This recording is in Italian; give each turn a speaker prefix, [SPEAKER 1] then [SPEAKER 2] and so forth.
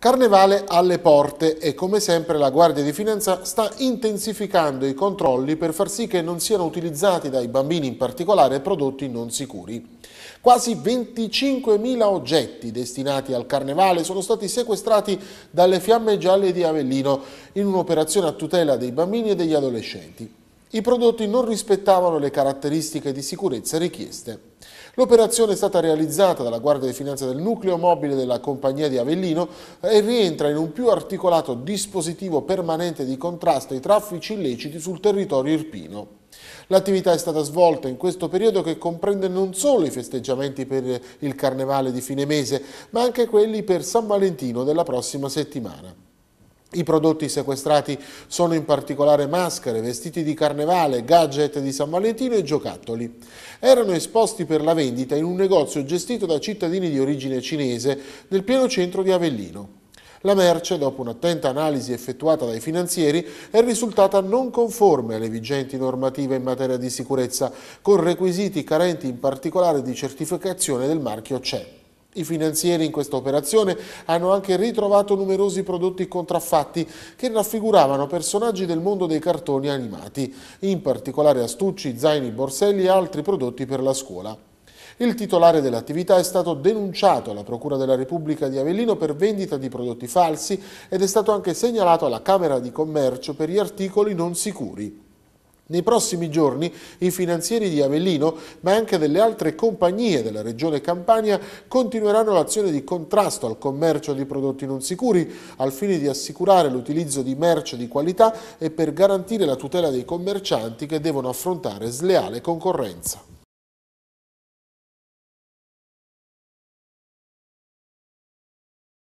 [SPEAKER 1] Carnevale alle porte e come sempre la Guardia di Finanza sta intensificando i controlli per far sì che non siano utilizzati dai bambini in particolare prodotti non sicuri. Quasi 25.000 oggetti destinati al Carnevale sono stati sequestrati dalle fiamme gialle di Avellino in un'operazione a tutela dei bambini e degli adolescenti. I prodotti non rispettavano le caratteristiche di sicurezza richieste. L'operazione è stata realizzata dalla Guardia di Finanza del nucleo mobile della compagnia di Avellino e rientra in un più articolato dispositivo permanente di contrasto ai traffici illeciti sul territorio irpino. L'attività è stata svolta in questo periodo che comprende non solo i festeggiamenti per il carnevale di fine mese, ma anche quelli per San Valentino della prossima settimana. I prodotti sequestrati sono in particolare maschere, vestiti di carnevale, gadget di San Valentino e giocattoli. Erano esposti per la vendita in un negozio gestito da cittadini di origine cinese nel pieno centro di Avellino. La merce, dopo un'attenta analisi effettuata dai finanzieri, è risultata non conforme alle vigenti normative in materia di sicurezza, con requisiti carenti in particolare di certificazione del marchio CEP. I finanzieri in questa operazione hanno anche ritrovato numerosi prodotti contraffatti che raffiguravano personaggi del mondo dei cartoni animati, in particolare astucci, zaini, borselli e altri prodotti per la scuola. Il titolare dell'attività è stato denunciato alla Procura della Repubblica di Avellino per vendita di prodotti falsi ed è stato anche segnalato alla Camera di Commercio per gli articoli non sicuri. Nei prossimi giorni i finanzieri di Avellino, ma anche delle altre compagnie della regione Campania, continueranno l'azione di contrasto al commercio di prodotti non sicuri, al fine di assicurare l'utilizzo di merce di qualità e per garantire la tutela dei commercianti che devono affrontare sleale concorrenza.